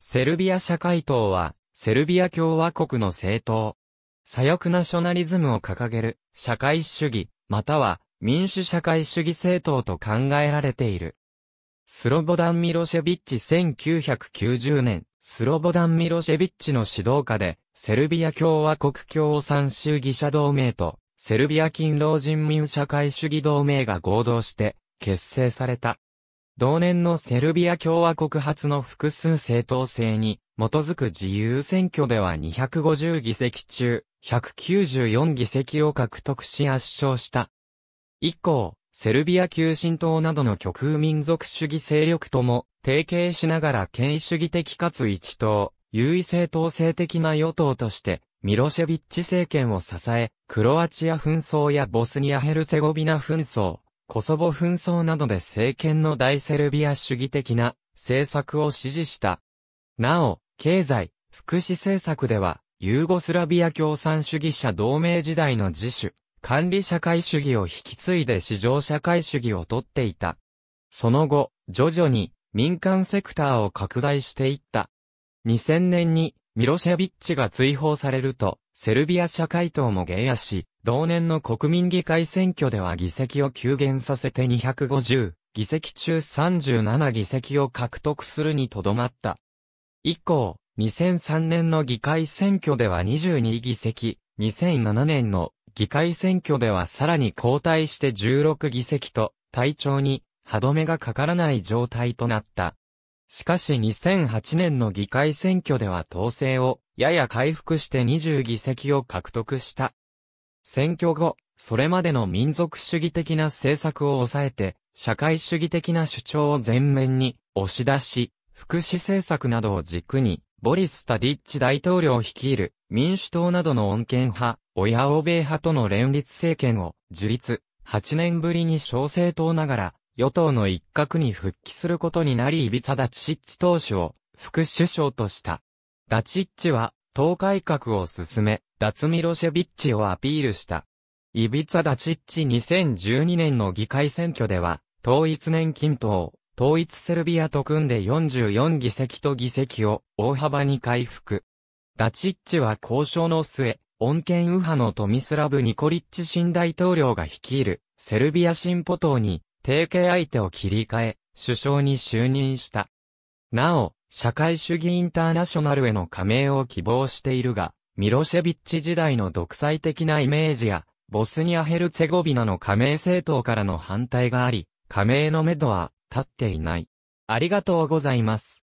セルビア社会党は、セルビア共和国の政党。左翼ナショナリズムを掲げる、社会主義、または、民主社会主義政党と考えられている。スロボダン・ミロシェビッチ1990年、スロボダン・ミロシェビッチの指導下で、セルビア共和国共産主義者同盟と、セルビア勤労人民社会主義同盟が合同して、結成された。同年のセルビア共和国発の複数政党制に基づく自由選挙では250議席中194議席を獲得し圧勝した。以降、セルビア急進党などの極右民族主義勢力とも提携しながら権威主義的かつ一党、優位政党制的な与党としてミロシェビッチ政権を支え、クロアチア紛争やボスニア・ヘルセゴビナ紛争、コソボ紛争などで政権の大セルビア主義的な政策を支持した。なお、経済、福祉政策では、ユーゴスラビア共産主義者同盟時代の自主、管理社会主義を引き継いで市場社会主義をとっていた。その後、徐々に民間セクターを拡大していった。2000年にミロシェビッチが追放されると、セルビア社会党もゲイし、同年の国民議会選挙では議席を急減させて250、議席中37議席を獲得するにとどまった。以降、2003年の議会選挙では22議席、2007年の議会選挙ではさらに後退して16議席と、体調に歯止めがかからない状態となった。しかし2008年の議会選挙では統制をやや回復して20議席を獲得した。選挙後、それまでの民族主義的な政策を抑えて、社会主義的な主張を前面に押し出し、福祉政策などを軸に、ボリス・タディッチ大統領率いる民主党などの穏健派、親欧米派との連立政権を樹立、8年ぶりに小政党ながら、与党の一角に復帰することになりイビサ・ダチッチ党首を副首相とした。ダチッチは党改革を進め、脱ミロシェビッチをアピールした。イビツァ・ダチッチ2012年の議会選挙では、統一年金党、統一セルビアと組んで44議席と議席を大幅に回復。ダチッチは交渉の末、恩恵右派のトミスラブ・ニコリッチ新大統領が率いるセルビア進歩党に提携相手を切り替え、首相に就任した。なお、社会主義インターナショナルへの加盟を希望しているが、ミロシェビッチ時代の独裁的なイメージや、ボスニア・ヘルツェゴビナの加盟政党からの反対があり、加盟のめどは立っていない。ありがとうございます。